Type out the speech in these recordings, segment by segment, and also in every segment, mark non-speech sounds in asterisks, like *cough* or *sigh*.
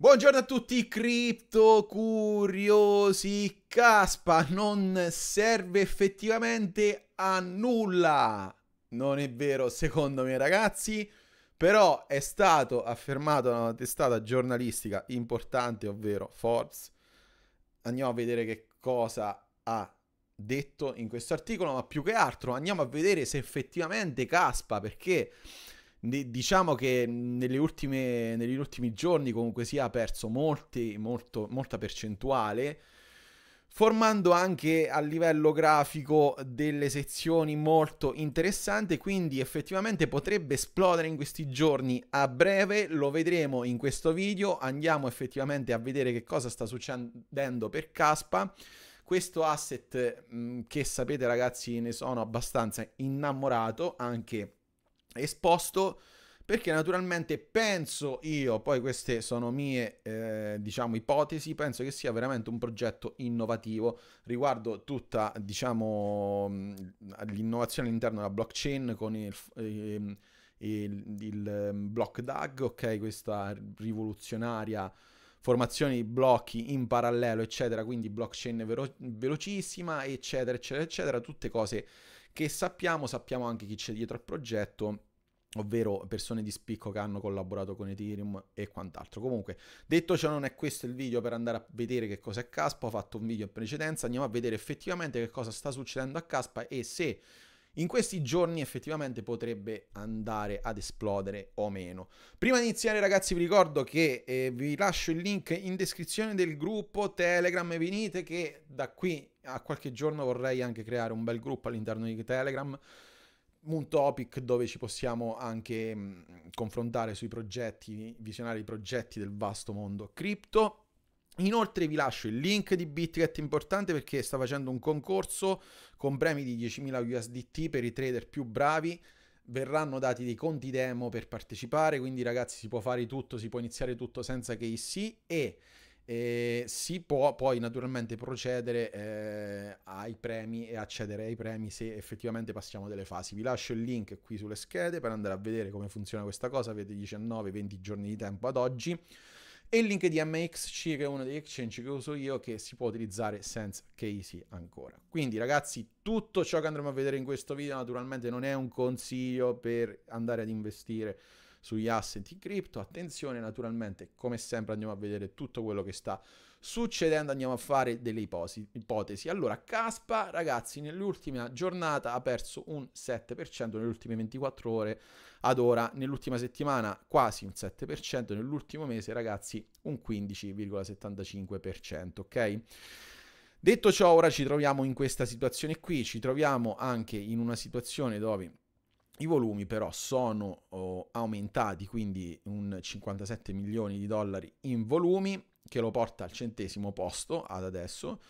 Buongiorno a tutti cripto curiosi, caspa non serve effettivamente a nulla, non è vero secondo me ragazzi, però è stato affermato da una testata giornalistica importante, ovvero Forbes, andiamo a vedere che cosa ha detto in questo articolo, ma più che altro andiamo a vedere se effettivamente caspa, perché diciamo che ultime, negli ultimi giorni comunque si è perso molti, molto, molta percentuale, formando anche a livello grafico delle sezioni molto interessanti, quindi effettivamente potrebbe esplodere in questi giorni a breve, lo vedremo in questo video, andiamo effettivamente a vedere che cosa sta succedendo per Caspa questo asset mh, mm, che sapete ragazzi ne sono abbastanza innamorato anche esposto perché naturalmente penso io, poi queste sono mie eh, diciamo ipotesi, penso che sia veramente un progetto innovativo riguardo tutta diciamo l'innovazione all'interno della blockchain con il, eh, il, il ehm, block DAG, ok, questa rivoluzionaria formazione di blocchi in parallelo, eccetera, quindi blockchain velo- velocissima, eccetera, eccetera, eccetera, tutte cose che sappiamo, sappiamo anche chi c'è dietro al progetto ovvero persone di spicco che hanno collaborato con Ethereum e quant'altro. Comunque, detto ciò, non è questo il video per andare a vedere che cos'è Caspa, ho fatto un video in precedenza, andiamo a vedere effettivamente che cosa sta succedendo a Caspa e se in questi giorni effettivamente potrebbe andare ad esplodere o meno. Prima di iniziare ragazzi vi ricordo che eh, vi lascio il link in descrizione del gruppo Telegram venite che da qui a qualche giorno vorrei anche creare un bel gruppo all'interno di Telegram un topic dove ci possiamo anche mh, mm, confrontare sui progetti, visionare i progetti del vasto mondo cripto. Inoltre vi lascio il link di Bitget importante perché sta facendo un concorso con premi di 10.000 USDT per i trader più bravi. Verranno dati dei conti demo per partecipare, quindi ragazzi si può fare tutto, si può iniziare tutto senza KC e e si può poi naturalmente procedere eh, ai premi e accedere ai premi se effettivamente passiamo delle fasi. Vi lascio il link qui sulle schede per andare a vedere come funziona questa cosa. Avete 19-20 giorni di tempo ad oggi. E il link di MXC, che è uno degli exchange che uso io, che si può utilizzare senza Casey ancora. Quindi ragazzi, tutto ciò che andremo a vedere in questo video naturalmente non è un consiglio per andare ad investire sugli asset in cripto. Attenzione, naturalmente, come sempre andiamo a vedere tutto quello che sta succedendo, andiamo a fare delle ipotesi. Allora, Caspa, ragazzi, nell'ultima giornata ha perso un 7% nelle ultime 24 ore, ad ora, nell'ultima settimana quasi un 7%, nell'ultimo mese, ragazzi, un 15,75%, ok? Detto ciò, ora ci troviamo in questa situazione qui, ci troviamo anche in una situazione dove i volumi però sono oh, aumentati, quindi un 57 milioni di dollari in volumi, che lo porta al centesimo posto ad adesso,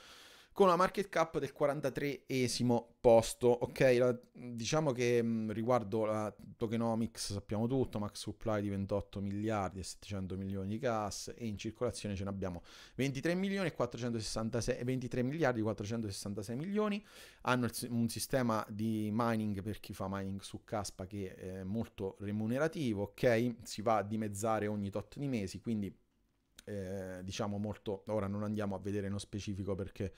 con una market cap del 43esimo posto. Ok, la, diciamo che mh, riguardo la tokenomics sappiamo tutto, max supply di 28 miliardi e 700 milioni di gas e in circolazione ce ne abbiamo 23 milioni e 466, 23 miliardi 466 milioni. Hanno il, un sistema di mining per chi fa mining su Caspa che è molto remunerativo, ok? Si va a dimezzare ogni tot di mesi, quindi eh, diciamo molto, ora non andiamo a vedere nello specifico perché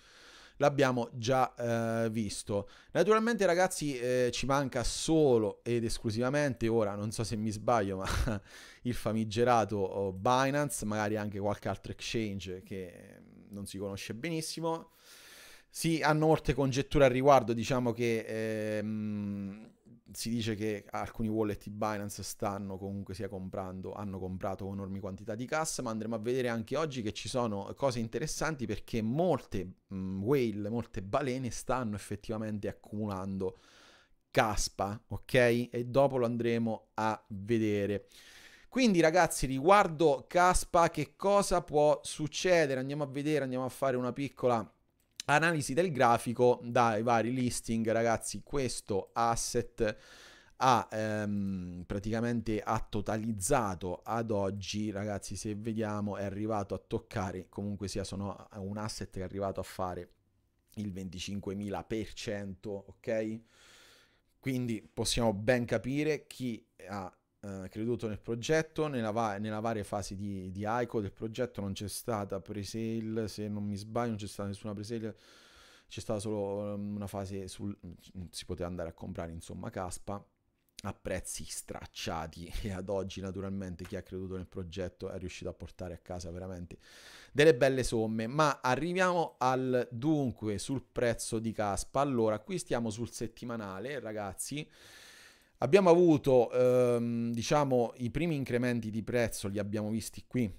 l'abbiamo già eh, visto. Naturalmente ragazzi eh, ci manca solo ed esclusivamente, ora non so se mi sbaglio, ma *laughs* il famigerato oh, Binance, magari anche qualche altro exchange che mm, non si conosce benissimo. Si hanno molte congetture al riguardo, diciamo che... Ehm, si dice che alcuni wallet di Binance stanno comunque sia comprando, hanno comprato enormi quantità di cassa, ma andremo a vedere anche oggi che ci sono cose interessanti perché molte mh, mm, whale, molte balene stanno effettivamente accumulando caspa, ok? E dopo lo andremo a vedere. Quindi ragazzi, riguardo caspa, che cosa può succedere? Andiamo a vedere, andiamo a fare una piccola analisi del grafico dai vari listing, ragazzi, questo asset ha ehm, praticamente ha totalizzato ad oggi, ragazzi, se vediamo è arrivato a toccare, comunque sia sono un asset che è arrivato a fare il 25.000%, ok? Quindi possiamo ben capire chi ha eh, creduto nel progetto, nella, va- nella varie fasi di, di ICO del progetto non c'è stata presale, se non mi sbaglio non c'è stata nessuna presale, c'è stata solo um, una fase sul... Mm, si poteva andare a comprare insomma caspa a prezzi stracciati *laughs* e ad oggi naturalmente chi ha creduto nel progetto è riuscito a portare a casa veramente delle belle somme ma arriviamo al dunque sul prezzo di caspa allora qui stiamo sul settimanale ragazzi Abbiamo avuto, ehm, diciamo, i primi incrementi di prezzo, li abbiamo visti qui,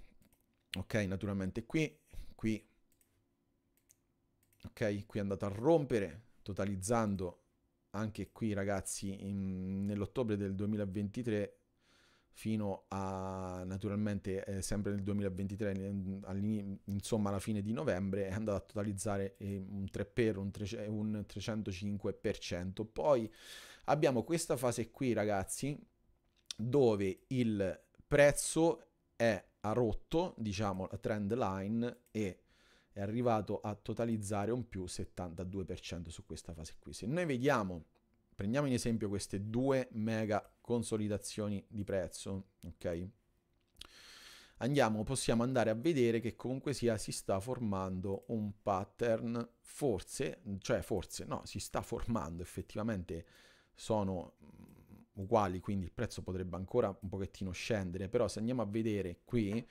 ok, naturalmente qui, qui, ok, qui è andato a rompere, totalizzando anche qui ragazzi nell'ottobre del 2023 fino a naturalmente eh, sempre nel 2023 insomma alla fine di novembre è andato a totalizzare eh, un 3 per un, 3, un 305% poi abbiamo questa fase qui, ragazzi, dove il prezzo è a rotto, diciamo la trend line, e è arrivato a totalizzare un più 72% su questa fase qui. Se noi vediamo, prendiamo in esempio queste due mega consolidazioni di prezzo, ok? Andiamo, possiamo andare a vedere che comunque sia si sta formando un pattern, forse, cioè forse no, si sta formando effettivamente sono mm, uguali, quindi il prezzo potrebbe ancora un pochettino scendere, però se andiamo a vedere qui,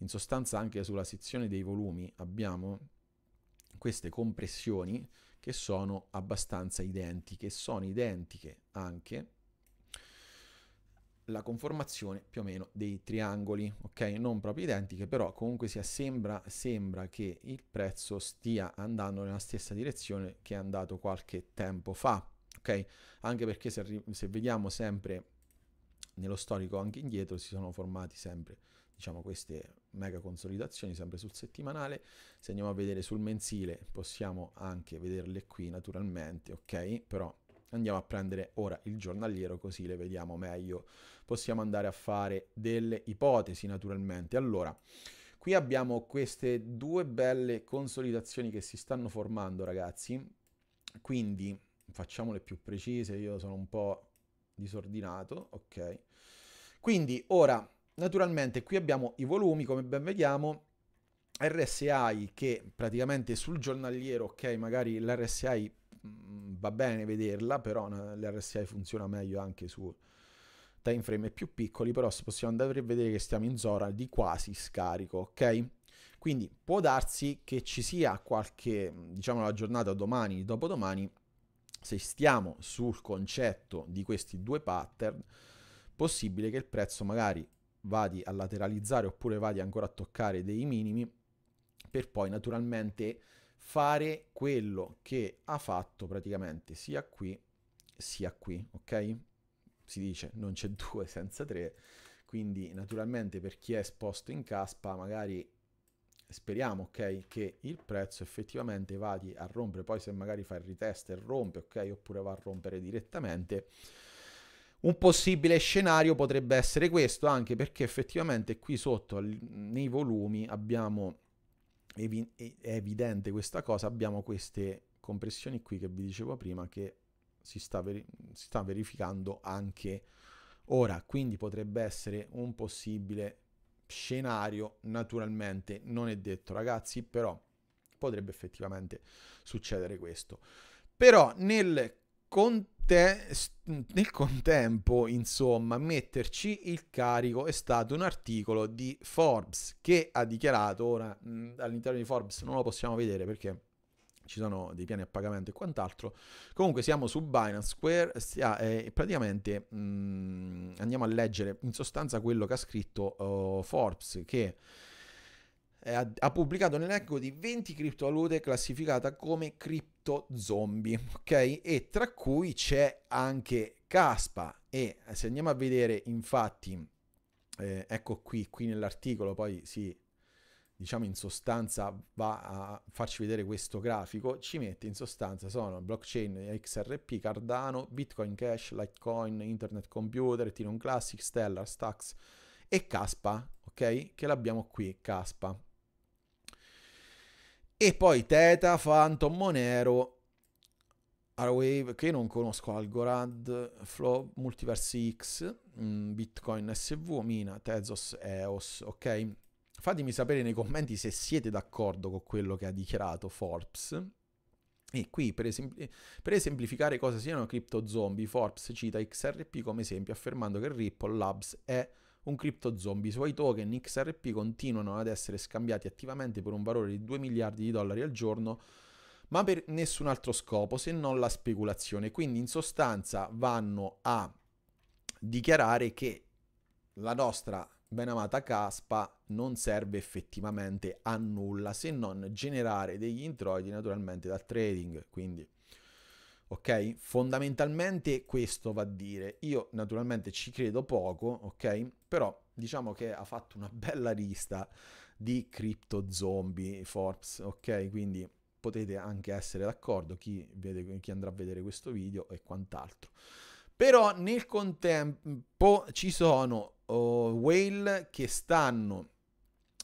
in sostanza anche sulla sezione dei volumi abbiamo queste compressioni che sono abbastanza identiche, sono identiche anche la conformazione più o meno dei triangoli, ok? Non proprio identiche, però comunque sia sembra, sembra che il prezzo stia andando nella stessa direzione che è andato qualche tempo fa ok? Anche perché se, se vediamo sempre nello storico anche indietro si sono formati sempre diciamo queste mega consolidazioni sempre sul settimanale se andiamo a vedere sul mensile possiamo anche vederle qui naturalmente ok però andiamo a prendere ora il giornaliero così le vediamo meglio possiamo andare a fare delle ipotesi naturalmente allora qui abbiamo queste due belle consolidazioni che si stanno formando ragazzi quindi facciamole più precise, io sono un po' disordinato, ok. Quindi ora, naturalmente qui abbiamo i volumi, come ben vediamo, RSI che praticamente sul giornaliero, ok, magari l'RSI mm, va bene vederla, però l'RSI funziona meglio anche su time frame più piccoli, però possiamo andare a vedere che stiamo in zona di quasi scarico, ok? Quindi può darsi che ci sia qualche, diciamo la giornata domani, dopodomani, se stiamo sul concetto di questi due pattern, possibile che il prezzo magari vadi a lateralizzare oppure vadi ancora a toccare dei minimi per poi naturalmente fare quello che ha fatto praticamente sia qui sia qui, ok? Si dice non c'è *laughs* due senza tre, quindi naturalmente per chi è esposto in caspa magari speriamo ok che il prezzo effettivamente vada a rompere poi se magari fa il retest e rompe ok oppure va a rompere direttamente un possibile scenario potrebbe essere questo anche perché effettivamente qui sotto nei volumi abbiamo è evidente questa cosa abbiamo queste compressioni qui che vi dicevo prima che si sta, veri- si sta verificando anche ora quindi potrebbe essere un possibile scenario naturalmente non è detto ragazzi però potrebbe effettivamente succedere questo però nel, conte- nel contempo insomma metterci il carico è stato un articolo di Forbes che ha dichiarato ora all'interno di Forbes non lo possiamo vedere perché ci sono dei piani a pagamento e quant'altro. Comunque siamo su Binance Square eh, e praticamente mh, mm, andiamo a leggere in sostanza quello che ha scritto uh, Forbes che ha, ha pubblicato elenco di 20 criptovalute classificata come cripto zombie, ok? E tra cui c'è anche Caspa e eh, se andiamo a vedere infatti eh, ecco qui, qui nell'articolo poi si diciamo in sostanza va a farci vedere questo grafico, ci mette in sostanza sono blockchain, XRP, Cardano, Bitcoin Cash, Litecoin, Internet Computer, Ethereum Classic, Stellar, Stacks e Caspa, ok? Che l'abbiamo qui, Caspa. E poi Teta, Phantom, Monero, Arawave, che non conosco, Algorand, Flow, Multiverse X, mm, Bitcoin SV, Mina, Tezos, EOS, ok? Fatemi sapere nei commenti se siete d'accordo con quello che ha dichiarato Forbes. E qui, per, esempl- per esemplificare cosa siano cripto zombie, Forbes cita XRP come esempio, affermando che Ripple Labs è un cripto zombie. I suoi token XRP continuano ad essere scambiati attivamente per un valore di 2 miliardi di dollari al giorno, ma per nessun altro scopo se non la speculazione. Quindi, in sostanza, vanno a dichiarare che la nostra ben amata caspa non serve effettivamente a nulla se non generare degli introiti naturalmente dal trading. Quindi, ok? Fondamentalmente questo va a dire. Io naturalmente ci credo poco, ok? Però diciamo che ha fatto una bella lista di crypto zombie Forbes, ok? Quindi potete anche essere d'accordo chi, vede, chi andrà a vedere questo video e quant'altro. Però nel contempo ci sono oh, whale che stanno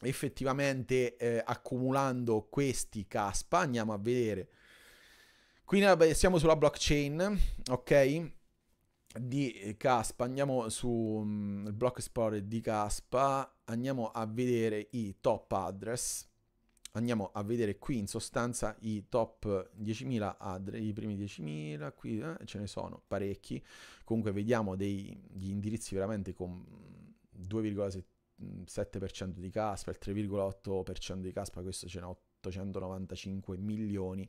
effettivamente eh, accumulando questi caspa. Andiamo a vedere. Qui siamo sulla blockchain, ok? Di caspa, andiamo sul um, mm, block explorer di caspa, andiamo a vedere i top address andiamo a vedere qui in sostanza i top 10.000 ad, i primi 10.000 qui eh, ce ne sono parecchi comunque vediamo degli indirizzi veramente con 2,7% di caspa il 3,8% di caspa questo ce n'è 895 milioni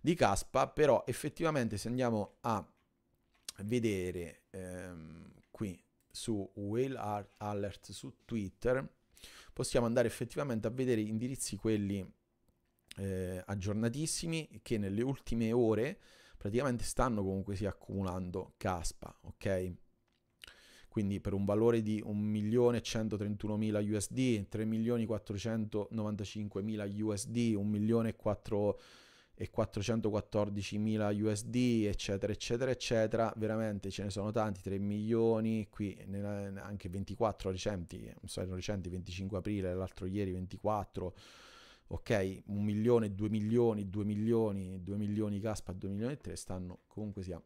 di caspa però effettivamente se andiamo a vedere ehm, qui su Whale Alert su Twitter possiamo andare effettivamente a vedere indirizzi quelli eh, aggiornatissimi che nelle ultime ore praticamente stanno comunque si accumulando caspa, ok? Quindi per un valore di 1.131.000 USD, 3.495.000 USD, 1.400.000 e 414.000 USD, eccetera, eccetera, eccetera. Veramente ce ne sono tanti, 3 milioni, qui anche 24 recenti, sono recenti 25 aprile, l'altro ieri 24. Ok, 1 milione, 2 milioni, 2 milioni, 2 milioni caspa, 2 milioni e 3 stanno comunque sia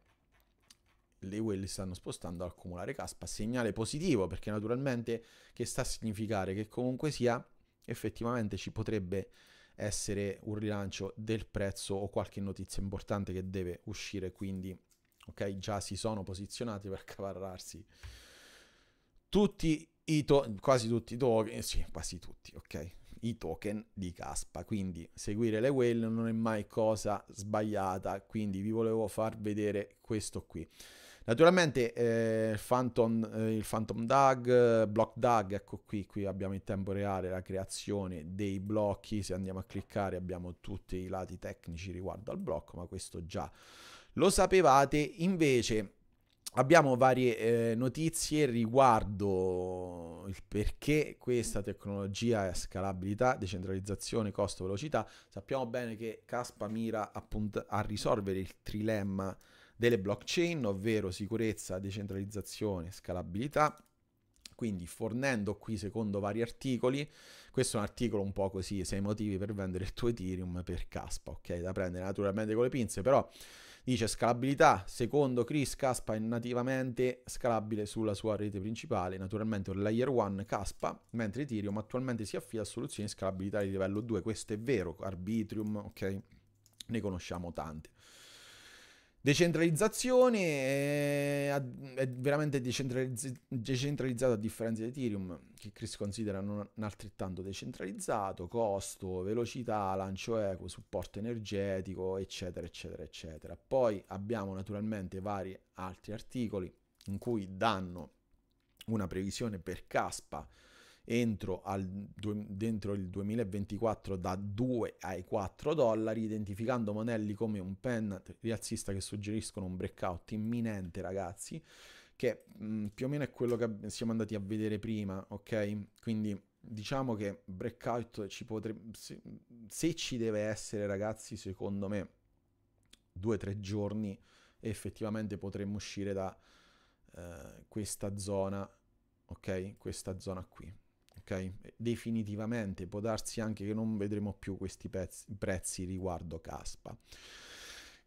le UL stanno spostando ad accumulare caspa, segnale positivo perché naturalmente che sta a significare che comunque sia effettivamente ci potrebbe essere un rilancio del prezzo o qualche notizia importante che deve uscire, quindi ok, già si sono posizionati *laughs* per cavarrarsi tutti i to- quasi tutti i token, eh, sì, quasi tutti, ok, i token di Caspa, quindi seguire le whale non è mai cosa sbagliata, quindi vi volevo far vedere questo qui. Naturalmente eh, il, Phantom, eh, il Phantom Dug, eh, Block Dag, ecco qui, qui abbiamo in tempo reale la creazione dei blocchi, se andiamo a cliccare abbiamo tutti i lati tecnici riguardo al blocco, ma questo già lo sapevate, invece... Abbiamo varie eh, notizie riguardo il perché questa tecnologia è scalabilità, decentralizzazione, costo, velocità. Sappiamo bene che Caspa mira appunto a risolvere il trilemma delle blockchain, ovvero sicurezza, decentralizzazione, scalabilità. Quindi fornendo qui secondo vari articoli, questo è un articolo un po' così, sei motivi per vendere il tuo Ethereum per caspa, ok? Da prendere naturalmente con le pinze, però dice scalabilità, secondo Chris Caspa è nativamente scalabile sulla sua rete principale, naturalmente un layer 1 Caspa, mentre Ethereum attualmente si affida a soluzioni di scalabilità di livello 2, questo è vero, Arbitrium, ok? Ne conosciamo tante. Decentralizzazione è, è veramente decentralizz- decentralizzato a differenza di Ethereum, che Chris considera non altrettanto decentralizzato, costo, velocità, lancio eco, supporto energetico, eccetera, eccetera, eccetera. Poi abbiamo naturalmente vari altri articoli in cui danno una previsione per caspa entro, al, dentro il 2024 da 2 ai 4 dollari, identificando Monelli come un pen rialzista che suggeriscono un breakout imminente, ragazzi, che mh, mm, più o meno è quello che siamo andati a vedere prima, ok? Quindi diciamo che breakout ci potrebbe se, se ci deve essere, ragazzi, secondo me 2-3 giorni effettivamente potremmo uscire da uh, questa zona ok? Questa zona qui ok? Definitivamente può darsi anche che non vedremo più questi pezzi, prezzi riguardo Caspa.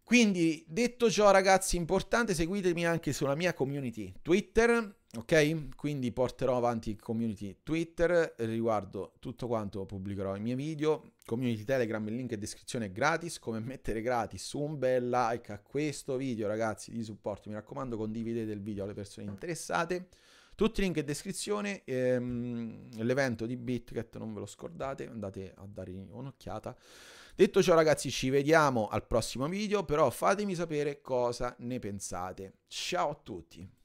Quindi detto ciò ragazzi, importante seguitemi anche sulla mia community Twitter, ok? Quindi porterò avanti community Twitter riguardo tutto quanto pubblicherò i miei video. Community Telegram, il link in descrizione è gratis, come mettere gratis un bel like a questo video ragazzi di supporto, mi raccomando condividete il video alle persone interessate. Tutti i link in descrizione, ehm, l'evento di BitGet, non ve lo scordate, andate a dare un'occhiata. Detto ciò ragazzi ci vediamo al prossimo video, però fatemi sapere cosa ne pensate. Ciao a tutti!